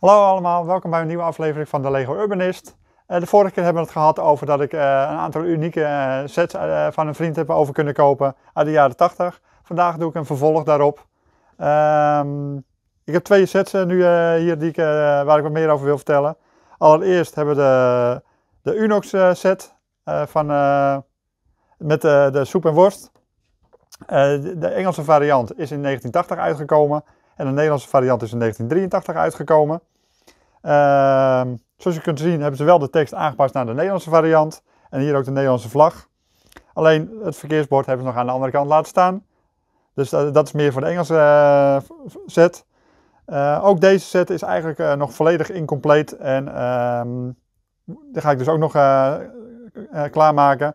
Hallo allemaal, welkom bij een nieuwe aflevering van de Lego Urbanist. Eh, de vorige keer hebben we het gehad over dat ik eh, een aantal unieke eh, sets van een vriend heb over kunnen kopen uit de jaren 80. Vandaag doe ik een vervolg daarop. Ehm, ik heb twee sets nu hier die ik, waar ik wat meer over wil vertellen. Allereerst hebben we de, de Unox set van, met de soep en worst. de Engelse variant is in 1980 uitgekomen en de Nederlandse variant is in 1983 uitgekomen. Uh, zoals je kunt zien hebben ze wel de tekst aangepast naar de Nederlandse variant. En hier ook de Nederlandse vlag. Alleen het verkeersbord hebben ze nog aan de andere kant laten staan. Dus dat, dat is meer voor de Engelse eh, set. Eh, ook deze set is eigenlijk eh, nog volledig incompleet. En ehm, die ga ik dus ook nog klaarmaken.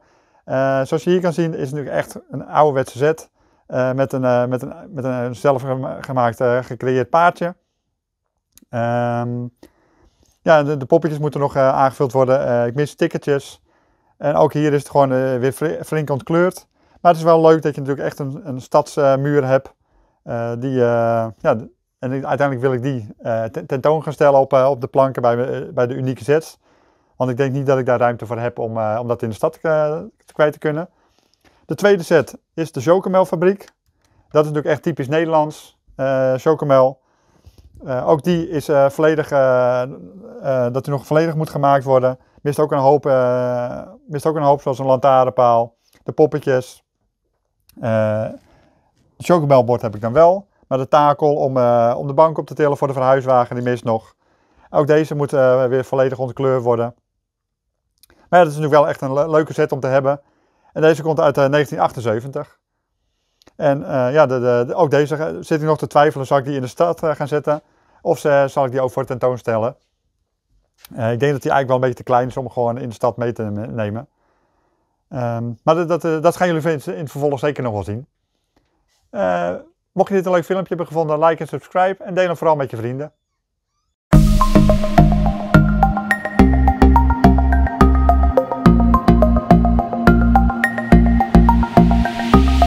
zoals je hier kan zien is het natuurlijk echt een ouderwetse set. Eh, eh, met, een, met, een, met een zelfgemaakt gecreëerd paardje. Ehm, ja, de, poppetjes moeten nog eh, aangevuld worden. ik mis ticketjes. En ook hier is het gewoon weer flink ontkleurd. Maar het is wel leuk dat je natuurlijk echt een, een stadsmuur hebt. die, ja, en uiteindelijk wil ik die uh, tentoon gaan stellen op, op de planken bij, bij de unieke sets. Want ik denk niet dat ik daar ruimte voor heb om, om dat in de stad kwijt te kunnen. De tweede set is de fabriek. Dat is natuurlijk echt typisch Nederlands. Uh, eh, Chocomel. Eh, ook die is eh, volledig, dat die nog volledig moet gemaakt worden. Mist ook een hoop, mist ook een hoop zoals een lantaarnpaal, de poppetjes. het chocomelbord heb ik dan wel. Maar de takel om, om de bank op te tillen voor de verhuiswagen, die mist nog. Ook deze moet weer volledig ontkleurd worden. Maar dat is natuurlijk wel echt een leuke set om te hebben. En deze komt uit 1978. Eh, en eh, ja, de, de, ook deze eh, zit ik nog te twijfelen. Zal ik die in de stad gaan zetten? Of zal ik die ook voor tentoonstellen? Uh, ik denk dat die eigenlijk wel een beetje te klein is om gewoon in de stad mee te nemen. Ehm, maar dat, dat, gaan jullie in het vervolg zeker nog wel zien. mocht je dit een leuk filmpje hebben gevonden, like en subscribe. En deel hem vooral met je vrienden.